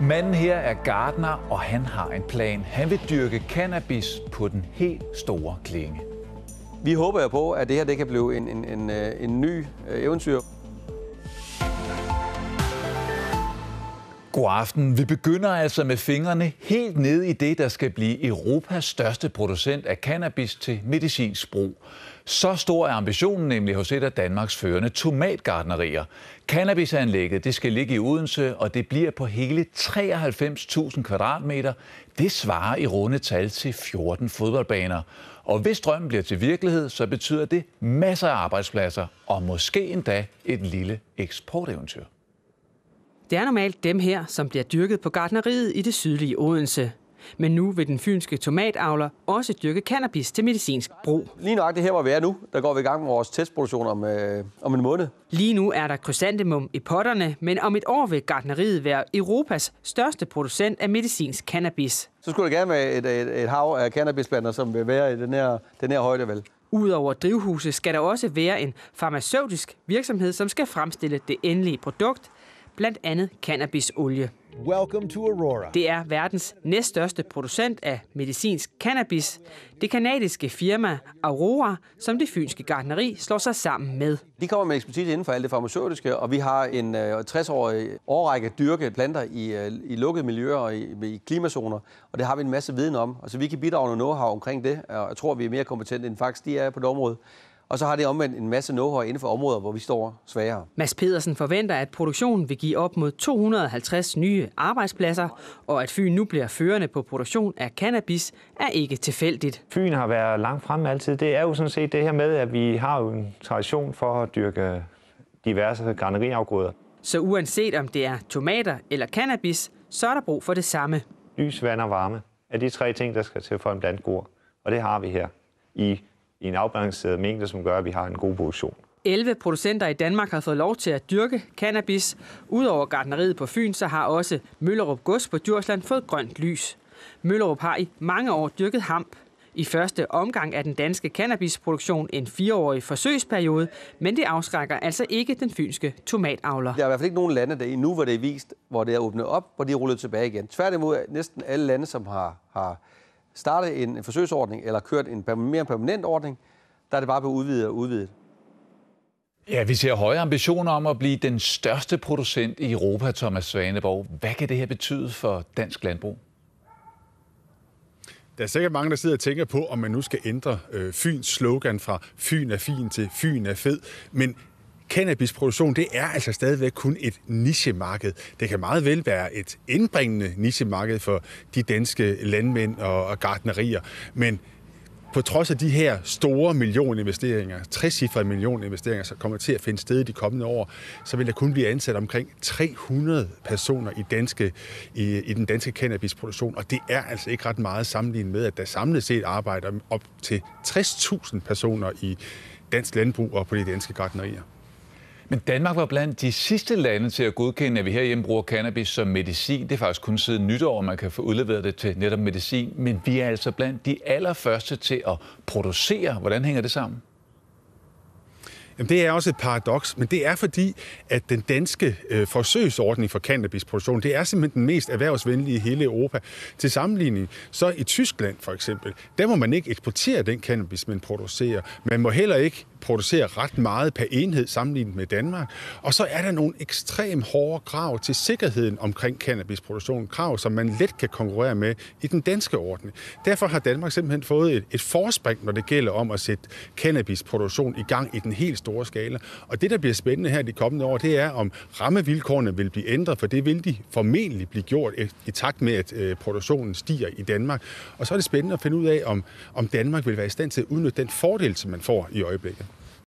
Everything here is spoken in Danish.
Manden her er gardner, og han har en plan. Han vil dyrke cannabis på den helt store klinge. Vi håber jo på, at det her det kan blive en, en, en, øh, en ny øh, eventyr. God aften. Vi begynder altså med fingrene helt nede i det, der skal blive Europas største producent af cannabis til medicinsk brug. Så stor er ambitionen nemlig hos et af Danmarks førende tomatgardnerier. Cannabisanlægget det skal ligge i Odense, og det bliver på hele 93.000 kvadratmeter. Det svarer i runde tal til 14 fodboldbaner. Og hvis drømmen bliver til virkelighed, så betyder det masser af arbejdspladser og måske endda et lille eksporteventyr. Det er normalt dem her, som bliver dyrket på gartneriet i det sydlige Odense. Men nu vil den fynske tomatavler også dyrke cannabis til medicinsk brug. Lige nok det her, hvor vi er nu, der går vi i gang med vores testproduktion om, øh, om en måned. Lige nu er der krysantemum i potterne, men om et år vil gartneriet være Europas største producent af medicinsk cannabis. Så skulle det gerne være et, et, et hav af cannabisplanter, som vil være i den her, den her højde, vel? Udover drivhuset skal der også være en farmaceutisk virksomhed, som skal fremstille det endelige produkt, blandt andet cannabisolie. Welcome to Aurora. Det er verdens næststørste producent af medicinsk cannabis. Det kanadiske firma Aurora, som det fynske gartneri slår sig sammen med. De kommer med ekspertise inden for alt det farmaceutiske, og vi har en 60-årig øh, årrække dyrke planter i, øh, i lukkede miljøer og i, i klimazoner, og det har vi en masse viden om. Og så altså, vi kan bidrage noget know-how omkring det, og jeg tror, vi er mere kompetente end faktisk de er på det område. Og så har det omvendt en masse know inden for områder, hvor vi står svagere. Mads Pedersen forventer, at produktionen vil give op mod 250 nye arbejdspladser, og at Fyn nu bliver førende på produktion af cannabis, er ikke tilfældigt. Fyn har været langt fremme altid. Det er jo sådan set det her med, at vi har jo en tradition for at dyrke diverse garneriafgrøder. Så uanset om det er tomater eller cannabis, så er der brug for det samme. Lys, vand og varme er de tre ting, der skal til for en blandt gård. Og det har vi her i i en afbalanceret mængde, som gør, at vi har en god produktion. 11 producenter i Danmark har fået lov til at dyrke cannabis. Udover gardneriet på Fyn, så har også Møllerup Gods på Djursland fået grønt lys. Møllerup har i mange år dyrket hamp. I første omgang er den danske cannabisproduktion en fireårig forsøgsperiode, men det afskrækker altså ikke den fynske tomatavler. Der er i hvert fald ikke nogen lande, der endnu, hvor det er vist, hvor det er åbnet op, hvor de er rullet tilbage igen. Tværtimod næsten alle lande, som har, har startet en forsøgsordning eller kørt en mere permanent ordning, der er det bare blevet udvidet og udvidet. Ja, vi ser høje ambitioner om at blive den største producent i Europa, Thomas Svaneborg. Hvad kan det her betyde for dansk landbrug? Der er sikkert mange, der sidder og tænker på, om man nu skal ændre øh, Fyns slogan fra Fyn er fin til Fyn er fed. Men cannabisproduktion, det er altså stadigvæk kun et nichemarked. Det kan meget vel være et indbringende nichemarked for de danske landmænd og, og men på trods af de her store millioninvesteringer, 60 millioninvesteringer, som kommer til at finde sted i de kommende år, så vil der kun blive ansat omkring 300 personer i, danske, i, i den danske cannabisproduktion, og det er altså ikke ret meget sammenlignet med, at der samlet set arbejder op til 60.000 personer i dansk landbrug og på de danske gartnerier. Men Danmark var blandt de sidste lande til at godkende, at vi herhjemme bruger cannabis som medicin. Det er faktisk kun siden nytår, man kan få udleveret det til netop medicin. Men vi er altså blandt de allerførste til at producere. Hvordan hænger det sammen? Jamen, det er også et paradoks, men det er fordi, at den danske øh, forsøgsordning for cannabisproduktion, det er simpelthen den mest erhvervsvenlige i hele Europa. Til sammenligning, så i Tyskland for eksempel, der må man ikke eksportere den cannabis, man producerer. Man må heller ikke producerer ret meget per enhed sammenlignet med Danmark. Og så er der nogle ekstremt hårde krav til sikkerheden omkring cannabisproduktionen. Krav, som man let kan konkurrere med i den danske ordning. Derfor har Danmark simpelthen fået et, et forspring, når det gælder om at sætte cannabisproduktion i gang i den helt store skala. Og det, der bliver spændende her de kommende år, det er, om rammevilkårene vil blive ændret, for det vil de formentlig blive gjort i, takt med, at øh, produktionen stiger i Danmark. Og så er det spændende at finde ud af, om, om Danmark vil være i stand til at udnytte den fordel, som man får i øjeblikket.